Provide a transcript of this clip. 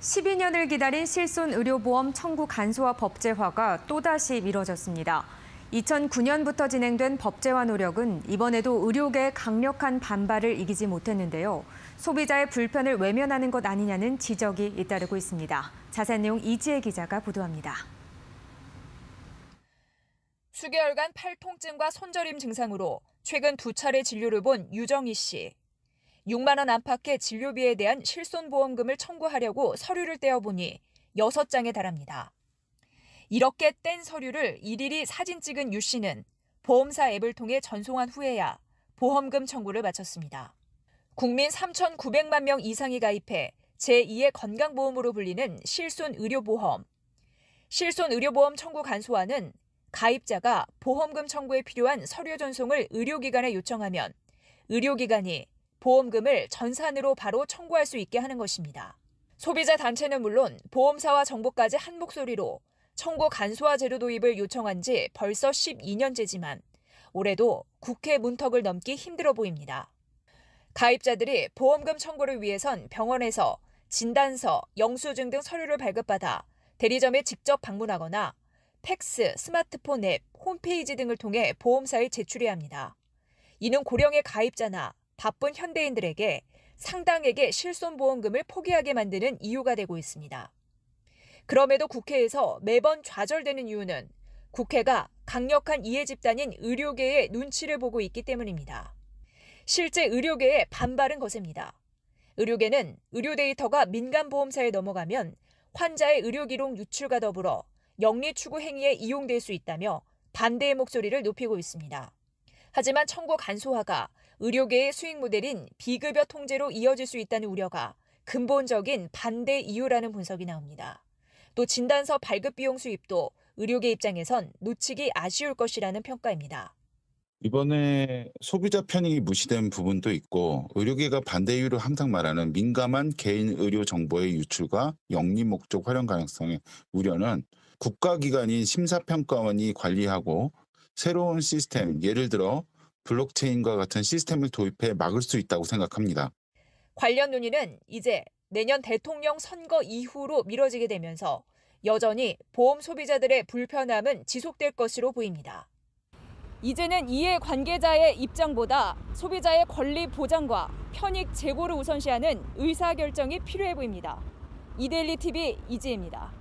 12년을 기다린 실손 의료보험 청구 간소화 법제화가 또다시 미뤄졌습니다. 2009년부터 진행된 법제화 노력은 이번에도 의료계의 강력한 반발을 이기지 못했는데요. 소비자의 불편을 외면하는 것 아니냐는 지적이 잇따르고 있습니다. 자세한 내용 이지혜 기자가 보도합니다. 수개월간 팔 통증과 손절임 증상으로 최근 두 차례 진료를 본 유정희 씨. 6만 원 안팎의 진료비에 대한 실손보험금을 청구하려고 서류를 떼어보니 6장에 달합니다. 이렇게 뗀 서류를 일일이 사진 찍은 유 씨는 보험사 앱을 통해 전송한 후에야 보험금 청구를 마쳤습니다. 국민 3,900만 명 이상이 가입해 제2의 건강보험으로 불리는 실손의료보험. 실손의료보험 청구 간소화는 가입자가 보험금 청구에 필요한 서류 전송을 의료기관에 요청하면 의료기관이 보험금을 전산으로 바로 청구할 수 있게 하는 것입니다. 소비자 단체는 물론 보험사와 정부까지 한 목소리로 청구 간소화 제도 도입을 요청한 지 벌써 12년째지만 올해도 국회 문턱을 넘기 힘들어 보입니다. 가입자들이 보험금 청구를 위해선 병원에서 진단서, 영수증 등 서류를 발급받아 대리점에 직접 방문하거나 팩스, 스마트폰 앱, 홈페이지 등을 통해 보험사에 제출해야 합니다. 이는 고령의 가입자나 바쁜 현대인들에게 상당액의 실손보험금을 포기하게 만드는 이유가 되고 있습니다. 그럼에도 국회에서 매번 좌절되는 이유는 국회가 강력한 이해 집단인 의료계의 눈치를 보고 있기 때문입니다. 실제 의료계의 반발은 거셉니다. 의료계는 의료 데이터가 민간보험사에 넘어가면 환자의 의료기록 유출과 더불어 영리 추구 행위에 이용될 수 있다며 반대의 목소리를 높이고 있습니다. 하지만 청구 간소화가 의료계의 수익 모델인 비급여 통제로 이어질 수 있다는 우려가 근본적인 반대 이유라는 분석이 나옵니다. 또 진단서 발급 비용 수입도 의료계 입장에선 놓치기 아쉬울 것이라는 평가입니다. 이번에 소비자 편익이 무시된 부분도 있고 의료계가 반대 이유로 항상 말하는 민감한 개인 의료 정보의 유출과 영리 목적 활용 가능성의 우려는 국가기관인 심사평가원이 관리하고 새로운 시스템, 예를 들어 블록체인과 같은 시스템을 도입해 막을 수 있다고 생각합니다. 관련 논의는 이제 내년 대통령 선거 이후로 미뤄지게 되면서 여전히 보험 소비자들의 불편함은 지속될 것으로 보입니다. 이제는 이해 관계자의 입장보다 소비자의 권리 보장과 편익 제고를 우선시하는 의사결정이 필요해 보입니다. 이데일리 TV 이지혜입니다.